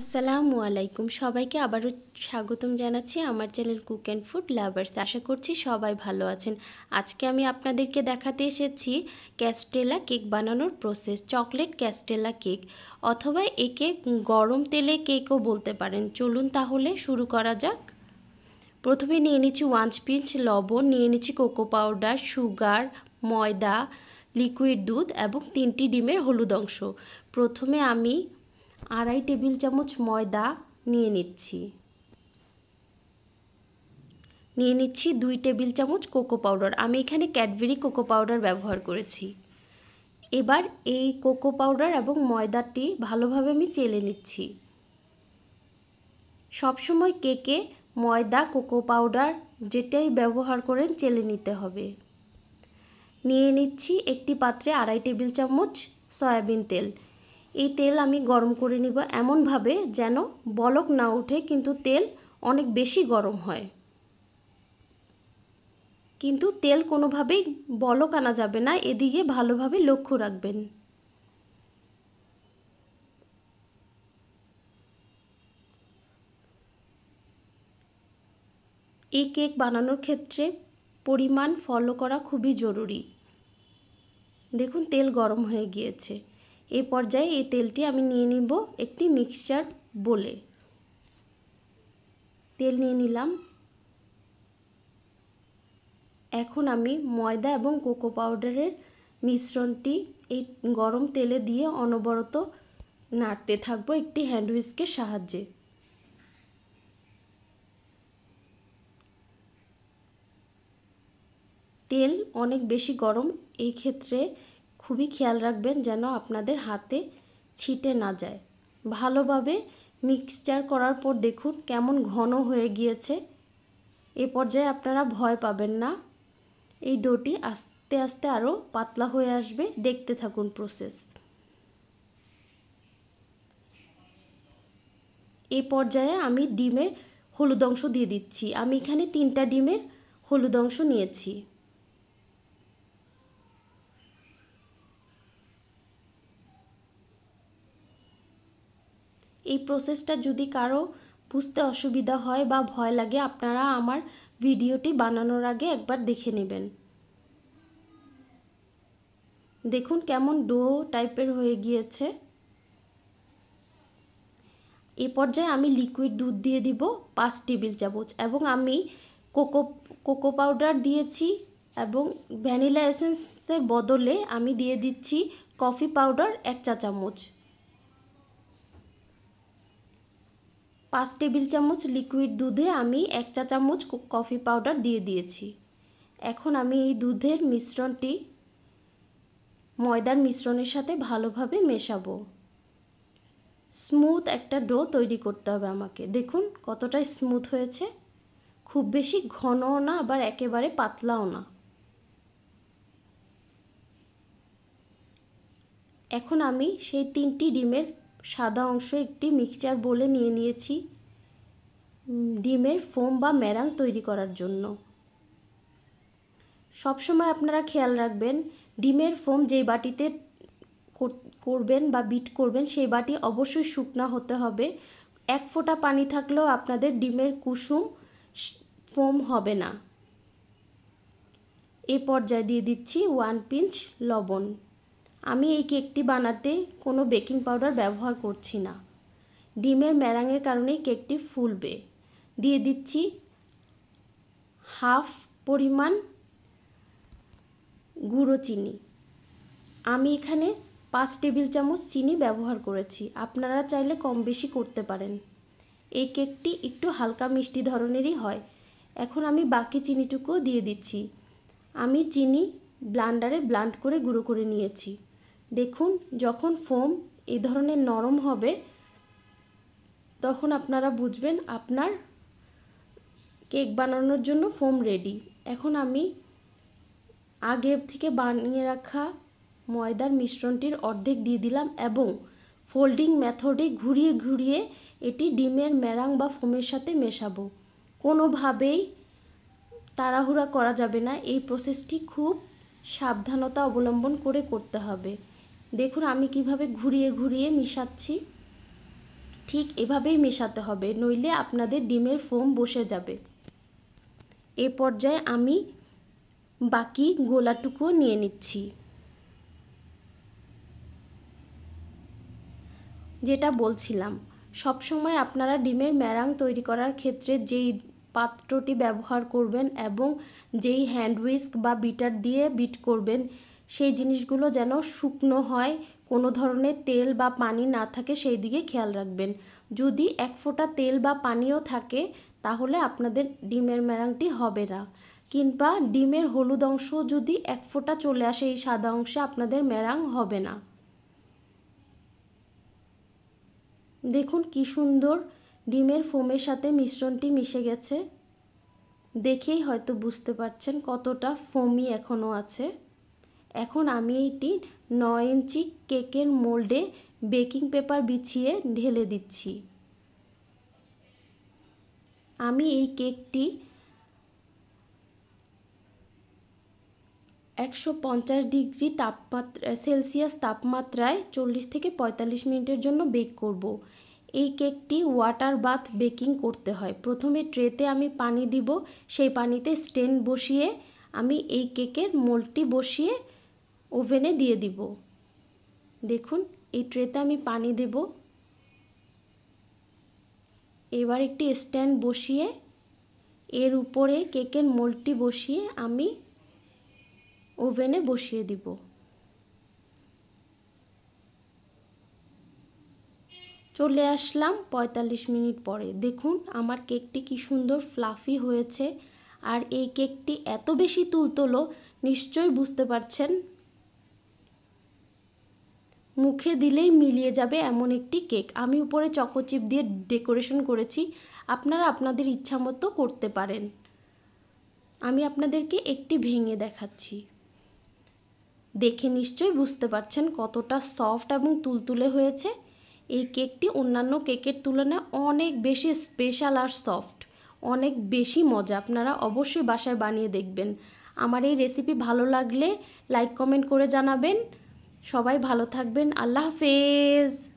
আসসালামু আলাইকুম সবাইকে আবারও স্বাগতম জানাচ্ছি আমার channel cook and food lovers আশা করছি সবাই ভালো আছেন আজকে আমি আপনাদেরকে দেখাতে এসেছি ক্যাস্টেলা কেক বানানোর প্রসেস চকলেট ক্যাস্টেলা কেক অথবা একে গরম তেলে কেকও বলতে পারেন চলুন তাহলে শুরু করা যাক প্রথমে নিয়ে নিচ্ছি ওয়ান পিঞ্চ লবণ নিয়ে নিচ্ছি কোকো পাউডার সুগার ময়দা লিকুইড দুধ এবং তিনটি ডিমের হলুদ অংশ প্রথমে আমি আড়াই টেবিল চামচ ময়দা নিয়ে নিচ্ছি নিয়ে নিচ্ছি দুই টেবিল চামচ কোকো পাউডার আমি এখানে ক্যাডবেরি কোকো পাউডার ব্যবহার করেছি এবার এই কোকো পাউডার এবং ময়দাটি ভালোভাবে আমি চেলে নিচ্ছি সবসময় কেকে ময়দা কোকো পাউডার যেটাই ব্যবহার করেন চেলে নিতে হবে নিয়ে নিচ্ছি একটি পাত্রে আড়াই টেবিল চামচ সয়াবিন তেল এই তেল আমি গরম করে নিব এমনভাবে যেন বলক না ওঠে কিন্তু তেল অনেক বেশি গরম হয় কিন্তু তেল কোনোভাবেই বলক আনা যাবে না এদিকে ভালোভাবে লক্ষ্য রাখবেন এই কেক বানানোর ক্ষেত্রে পরিমাণ ফলো করা খুবই জরুরি দেখুন তেল গরম হয়ে গিয়েছে এ পর্যায়ে এই তেলটি আমি নিয়ে নিব একটি মিক্সচার বলে তেল নিয়ে নিলাম এখন আমি ময়দা এবং কোকো পাউডারের মিশ্রণটি এই গরম তেলে দিয়ে অনবরত নাড়তে থাকবো একটি হ্যান্ড সাহায্যে তেল অনেক বেশি গরম এই ক্ষেত্রে খুবই খেয়াল রাখবেন যেন আপনাদের হাতে ছিটে না যায় ভালোভাবে মিক্সচার করার পর দেখুন কেমন ঘন হয়ে গিয়েছে এ পর্যায়ে আপনারা ভয় পাবেন না এই ডোটি আস্তে আস্তে আরও পাতলা হয়ে আসবে দেখতে থাকুন প্রসেস এ পর্যায়ে আমি ডিমের হলুদ অংশ দিয়ে দিচ্ছি আমি এখানে তিনটা ডিমের হলুদ অংশ নিয়েছি এই প্রসেসটা যদি কারো বুঝতে অসুবিধা হয় বা ভয় লাগে আপনারা আমার ভিডিওটি বানানোর আগে একবার দেখে নেবেন দেখুন কেমন ডো টাইপের হয়ে গিয়েছে এ পর্যায়ে আমি লিকুইড দুধ দিয়ে দিব পাঁচ টেবিল চামচ এবং আমি কোকো কোকো পাউডার দিয়েছি এবং ভ্যানিলা এসেন্সের বদলে আমি দিয়ে দিচ্ছি কফি পাউডার এক চা চামচ পাঁচ টেবিল চামচ লিকুইড দুধে আমি এক চা চামচ কফি পাউডার দিয়ে দিয়েছি এখন আমি এই দুধের মিশ্রণটি ময়দার মিশ্রণের সাথে ভালোভাবে মেশাবো স্মুথ একটা ডো তৈরি করতে হবে আমাকে দেখুন কতটা স্মুথ হয়েছে খুব বেশি ঘনও না আবার একেবারে পাতলাও না এখন আমি সেই তিনটি ডিমের সাদা অংশ একটি মিক্সচার বলে নিয়ে নিয়েছি ডিমের ফোম বা ম্যারাং তৈরি করার জন্য সবসময় আপনারা খেয়াল রাখবেন ডিমের ফোম যেই বাটিতে করবেন বা বিট করবেন সেই বাটি অবশ্যই শুকনা হতে হবে এক ফোঁটা পানি থাকলেও আপনাদের ডিমের কুসুম ফোম হবে না এ পর্যায়ে দিয়ে দিচ্ছি ওয়ান পিঞ্চ লবণ আমি এই কেকটি বানাতে কোনো বেকিং পাউডার ব্যবহার করছি না ডিমের ম্যারাঙের কারণেই কেকটি ফুলবে দিয়ে দিচ্ছি হাফ পরিমাণ গুঁড়ো চিনি আমি এখানে পাঁচ টেবিল চামচ চিনি ব্যবহার করেছি আপনারা চাইলে কম বেশি করতে পারেন এই কেকটি একটু হালকা মিষ্টি ধরনেরই হয় এখন আমি বাকি চিনিটুকুও দিয়ে দিচ্ছি আমি চিনি ব্লান্ডারে ব্লান্ড করে গুঁড়ো করে নিয়েছি দেখুন যখন ফোম এই ধরনের নরম হবে তখন আপনারা বুঝবেন আপনার কেক বানানোর জন্য ফোম রেডি এখন আমি আগের থেকে বানিয়ে রাখা ময়দার মিশ্রণটির অর্ধেক দিয়ে দিলাম এবং ফোল্ডিং মেথডে ঘুরিয়ে ঘুরিয়ে এটি ডিমের ম্যারাং বা ফোমের সাথে মেশাবো কোনোভাবেই তাড়াহুড়া করা যাবে না এই প্রসেসটি খুব সাবধানতা অবলম্বন করে করতে হবে দেখুন আমি কিভাবে ঘুরিয়ে ঘুরিয়ে মিশাচ্ছি ঠিক এভাবেই মেশাতে হবে নইলে আপনাদের ডিমের ফোম বসে যাবে এ পর্যায়ে আমি বাকি গোলাটুকু নিয়ে নিচ্ছি যেটা বলছিলাম সব সময় আপনারা ডিমের ম্যারাং তৈরি করার ক্ষেত্রে যেই পাত্রটি ব্যবহার করবেন এবং যেই হ্যান্ড বা বিটার দিয়ে বিট করবেন সেই জিনিসগুলো যেন শুকনো হয় কোনো ধরনের তেল বা পানি না থাকে সেই দিকে খেয়াল রাখবেন যদি এক ফোঁটা তেল বা পানিও থাকে তাহলে আপনাদের ডিমের ম্যারাংটি হবে না কিংবা ডিমের হলুদ অংশ যদি এক ফোঁটা চলে আসে এই সাদা অংশে আপনাদের ম্যারাং হবে না দেখুন কি সুন্দর ডিমের ফোমের সাথে মিশ্রণটি মিশে গেছে দেখেই হয়তো বুঝতে পারছেন কতটা ফোমি এখনও আছে এখন আমি এইটি নয় ইঞ্চি কেকের মোল্ডে বেকিং পেপার বিছিয়ে ঢেলে দিচ্ছি আমি এই কেকটি একশো পঞ্চাশ ডিগ্রি তাপমাত্রা সেলসিয়াস তাপমাত্রায় চল্লিশ থেকে পঁয়তাল্লিশ মিনিটের জন্য বেক করব। এই কেকটি ওয়াটার বাথ বেকিং করতে হয় প্রথমে ট্রেতে আমি পানি দিব সেই পানিতে স্টেন বসিয়ে আমি এই কেকের মোল্ডটি বসিয়ে ওভেনে দিয়ে দিব দেখুন এই ট্রেতে আমি পানি দেব এবার একটি স্ট্যান্ড বসিয়ে এর উপরে কেকের মোল্ডটি বসিয়ে আমি ওভেনে বসিয়ে দিব চলে আসলাম ৪৫ মিনিট পরে দেখুন আমার কেকটি কি সুন্দর ফ্লাফি হয়েছে আর এই কেকটি এত বেশি তুলতলো নিশ্চয়ই বুঝতে পারছেন মুখে দিলেই মিলিয়ে যাবে এমন একটি কেক আমি উপরে চকোচিপ দিয়ে ডেকোরেশন করেছি আপনারা আপনাদের ইচ্ছা মতো করতে পারেন আমি আপনাদেরকে একটি ভেঙে দেখাচ্ছি দেখে নিশ্চয়ই বুঝতে পারছেন কতটা সফট এবং তুলতুলে হয়েছে এই কেকটি অন্যান্য কেকের তুলনায় অনেক বেশি স্পেশাল আর সফট অনেক বেশি মজা আপনারা অবশ্যই বাসায় বানিয়ে দেখবেন আমার এই রেসিপি ভালো লাগলে লাইক কমেন্ট করে জানাবেন সবাই ভালো থাকবেন আল্লাহ হাফেজ